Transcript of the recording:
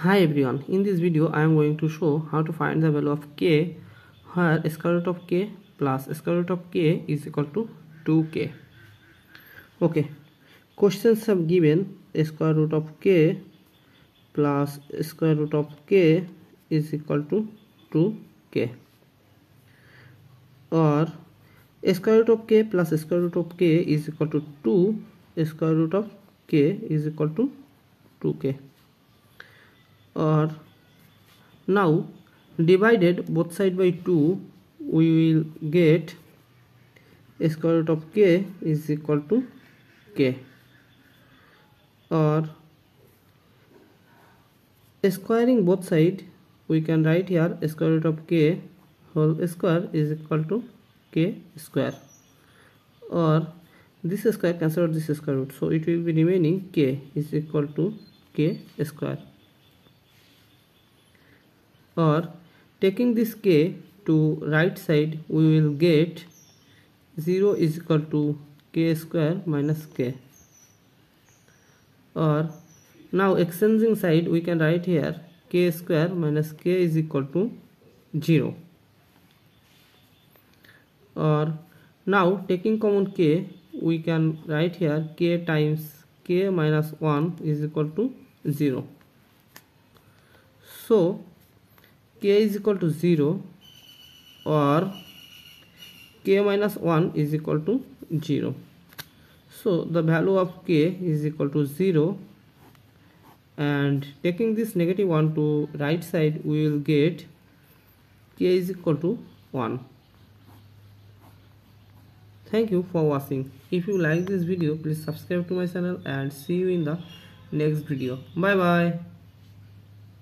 Hi everyone, in this video I am going to show how to find the value of k where square root of k plus square root of k is equal to 2k. Okay, questions have given square root of k plus square root of k is equal to 2k or square root of k plus square root of k is equal to 2 square root of k is equal to 2k or now divided both side by 2 we will get square root of k is equal to k or squaring both side we can write here square root of k whole square is equal to k square or this square cancel out this square root so it will be remaining k is equal to k square or taking this k to right side we will get 0 is equal to k square minus k or now exchanging side we can write here k square minus k is equal to 0 or now taking common k we can write here k times k minus 1 is equal to 0 so k is equal to 0 or k minus 1 is equal to 0 so the value of k is equal to 0 and taking this negative 1 to right side we will get k is equal to 1 thank you for watching if you like this video please subscribe to my channel and see you in the next video bye bye